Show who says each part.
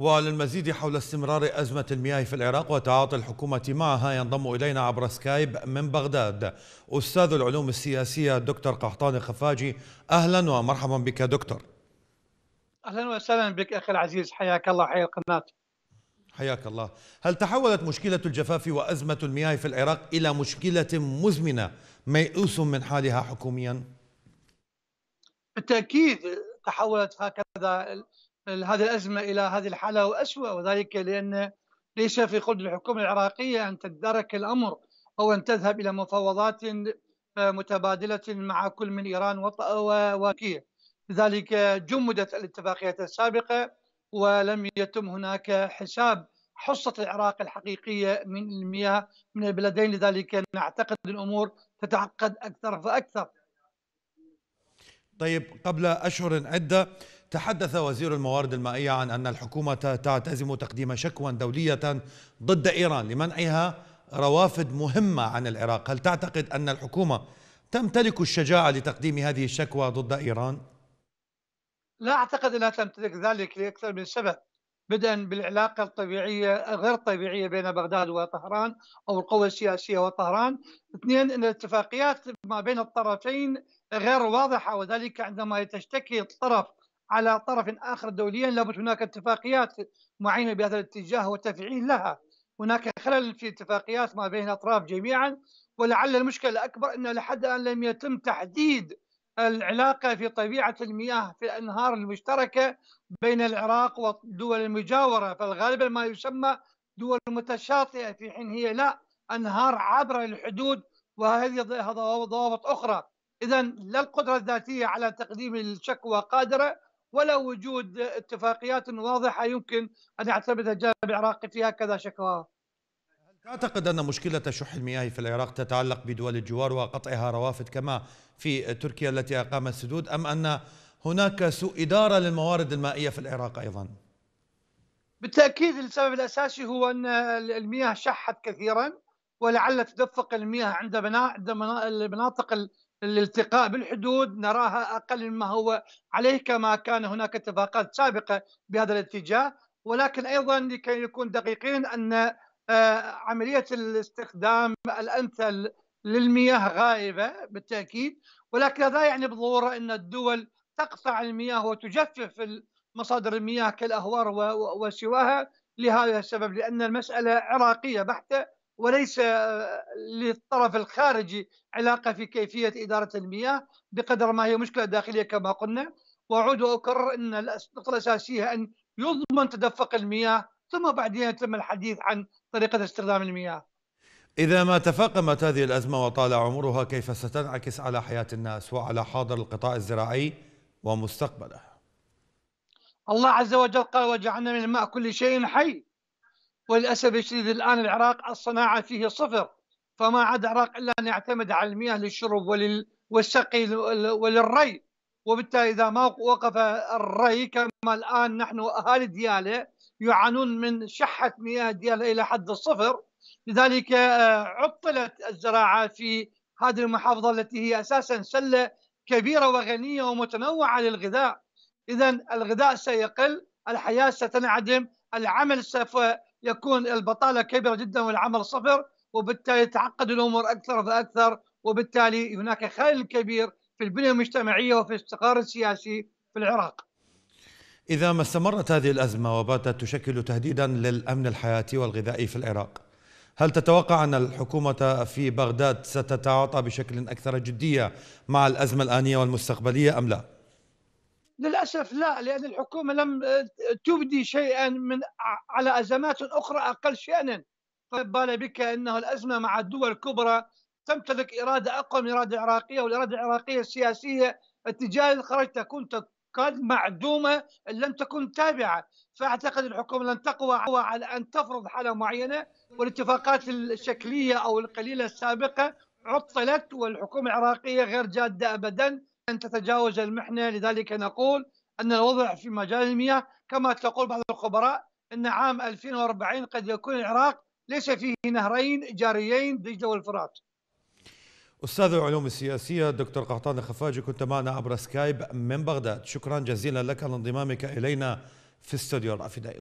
Speaker 1: وللمزيد حول استمرار أزمة المياه في العراق وتعاطي الحكومة معها ينضم إلينا عبر سكايب من بغداد أستاذ العلوم السياسية الدكتور قحطان خفاجي أهلا ومرحبا بك دكتور
Speaker 2: أهلا وسهلا بك أخي العزيز حياك الله حيا القناة
Speaker 1: حياك الله هل تحولت مشكلة الجفاف وأزمة المياه في العراق إلى مشكلة مزمنة ميؤوس من حالها حكوميا؟
Speaker 2: بالتأكيد تحولت هكذا هذه الأزمة إلى هذه الحالة وأسوأ وذلك لأن ليس في قدر الحكومة العراقية أن تدرك الأمر أو أن تذهب إلى مفاوضات آه، متبادلة مع كل من إيران وتركيا لذلك جمدت الاتفاقيات السابقة ولم يتم هناك حساب حصة العراق الحقيقية من المياه من البلدين لذلك نعتقد الأمور تتعقد أكثر فأكثر طيب قبل
Speaker 1: أشهر عدة تحدث وزير الموارد المائية عن أن الحكومة تعتزم تقديم شكوى دولية ضد إيران لمنعها روافد مهمة عن العراق هل تعتقد أن الحكومة تمتلك الشجاعة لتقديم هذه الشكوى ضد إيران؟
Speaker 2: لا أعتقد أنها تمتلك ذلك لأكثر من سبب بدءا بالعلاقة الطبيعية غير طبيعية بين بغداد وطهران أو القوى السياسية وطهران اثنين أن الاتفاقيات ما بين الطرفين غير واضحة وذلك عندما تشتكي الطرف على طرف آخر دوليا لابد هناك اتفاقيات معينة بهذا الاتجاه وتفعيل لها هناك خلل في اتفاقيات ما بين الأطراف جميعا ولعل المشكلة الأكبر أن لحد الآن لم يتم تحديد العلاقة في طبيعة المياه في الأنهار المشتركة بين العراق والدول المجاورة فالغالب ما يسمى دول متشاطئة في حين هي لا أنهار عبر الحدود وهذه ضوابط أخرى إذا لا القدرة الذاتية على تقديم الشكوى قادرة ولا وجود اتفاقيات واضحة يمكن أن يعتمدها الجانب العراقي في هكذا شكوى
Speaker 1: تعتقد أن مشكلة شح المياه في العراق تتعلق بدول الجوار وقطعها روافد كما في تركيا التي أقامت سدود أم أن هناك سوء إدارة للموارد المائية في العراق أيضا
Speaker 2: بالتأكيد السبب الأساسي هو أن المياه شحت كثيرا ولعل تدفق المياه عند بناء عند المناطق الالتقاء بالحدود نراها اقل مما هو عليه كما كان هناك اتفاقات سابقه بهذا الاتجاه ولكن ايضا لكي نكون دقيقين ان آه، عمليه الاستخدام الامثل للمياه غائبه بالتاكيد ولكن لا يعني بالضروره ان الدول تقطع المياه وتجفف مصادر المياه كالاهوار وسواها لهذا السبب لان المساله عراقيه بحته وليس آه، للطرف الخارجي علاقة في كيفية إدارة المياه بقدر ما هي مشكلة داخلية كما قلنا وأعود وأكرر أن النقطة الأساسية أن يضمن تدفق المياه ثم بعدين يتم الحديث عن طريقة استخدام المياه
Speaker 1: إذا ما تفاقمت هذه الأزمة وطال عمرها كيف ستنعكس على حياة الناس وعلى حاضر القطاع الزراعي ومستقبله
Speaker 2: الله عز وجل قال وجعلنا من الماء كل شيء حي وللاسف الشديد الان العراق الصناعه فيه صفر فما عاد العراق الا ان يعتمد على المياه للشرب ولل والسقي وللري وبالتالي اذا ما وقف الري كما الان نحن اهالي دياله يعانون من شحه مياه دياله الى حد الصفر لذلك آه، عطلت الزراعه في هذه المحافظه التي هي اساسا سله كبيره وغنيه ومتنوعه للغذاء اذا الغذاء سيقل الحياه ستنعدم العمل سوف يكون البطاله كبيره جدا والعمل صفر وبالتالي تعقد الامور اكثر فاكثر وبالتالي هناك خلل كبير في البنيه المجتمعيه وفي الاستقرار السياسي في العراق.
Speaker 1: اذا ما استمرت هذه الازمه وباتت تشكل تهديدا للامن الحياتي والغذائي في العراق، هل تتوقع ان الحكومه في بغداد ستتعاطى بشكل اكثر جديه مع الازمه الانيه والمستقبليه ام لا؟
Speaker 2: للاسف لا لان الحكومه لم آه، تبدي شيئا من آه، على ازمات اخرى اقل شانا فبال طيب، بك انه الازمه مع الدول الكبرى تمتلك اراده اقوى من الاراده العراقيه والاراده العراقيه السياسيه اتجاه الخارج تكون قد معدومه ان لم تكن تابعه فاعتقد الحكومه لن تقوى على ان تفرض حاله معينه والاتفاقات الشكليه او القليله السابقه عطلت والحكومه العراقيه غير جاده ابدا أن تتجاوز المحنة لذلك نقول أن الوضع في مجال المياه كما تقول بعض الخبراء أن عام 2040 قد يكون العراق ليس فيه نهرين جاريين دجلة والفرات
Speaker 1: أستاذ العلوم السياسية دكتور قحطان الخفاجي كنت معنا عبر سكايب من بغداد شكرا جزيلا لك على انضمامك إلينا في استوديو الرافدين.